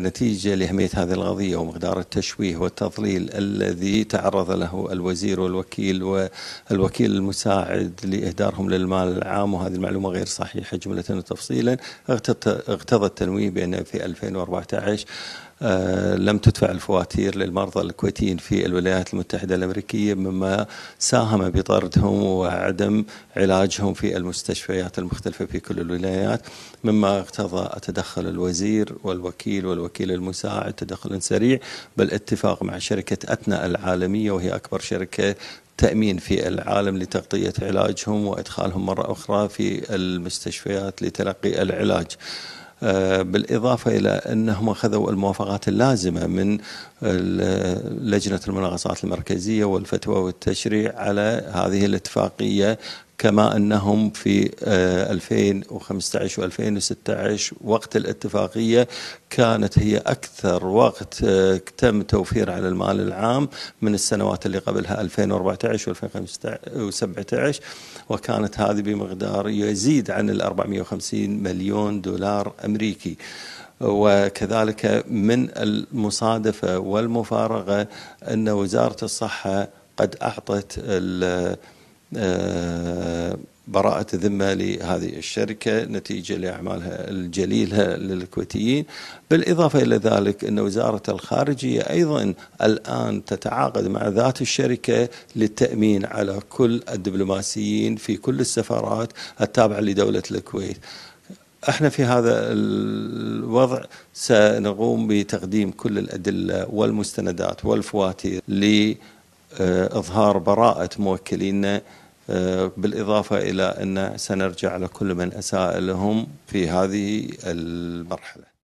نتيجة لأهمية هذه القضية ومقدار التشويه والتضليل الذي تعرض له الوزير والوكيل والوكيل المساعد لإهدارهم للمال العام وهذه المعلومة غير صحيحة جملة وتفصيلا اقتضى التنويه بأن في 2014 آه، لم تدفع الفواتير للمرضى الكويتيين في الولايات المتحدة الأمريكية مما ساهم بطردهم وعدم علاجهم في المستشفيات المختلفة في كل الولايات مما اقتضى تدخل الوزير والوكيل والوكيل المساعد تدخل سريع بالاتفاق مع شركة أتنا العالمية وهي أكبر شركة تأمين في العالم لتغطية علاجهم وإدخالهم مرة أخرى في المستشفيات لتلقي العلاج آه، بالإضافة إلى أنهم أخذوا الموافقات اللازمة من لجنة المناقصات المركزية والفتوى والتشريع على هذه الاتفاقية كما أنهم في 2015 آه، و2016 وقت الاتفاقية كانت هي أكثر وقت آه، تم توفير على المال العام من السنوات اللي قبلها 2014 و2017 وكانت هذه بمقدار يزيد عن ال 450 مليون دولار أمريكي وكذلك من المصادفة والمفارقة أن وزارة الصحة قد أعطت آه، براءة ذمة لهذه الشركة نتيجة لأعمالها الجليلة للكويتيين بالإضافة إلى ذلك أن وزارة الخارجية أيضا الآن تتعاقد مع ذات الشركة للتأمين على كل الدبلوماسيين في كل السفارات التابعة لدولة الكويت احنا في هذا الوضع سنقوم بتقديم كل الادله والمستندات والفواتير لاظهار براءه موكلينا آه، بالإضافة إلى أن سنرجع لكل من أساء لهم في هذه المرحلة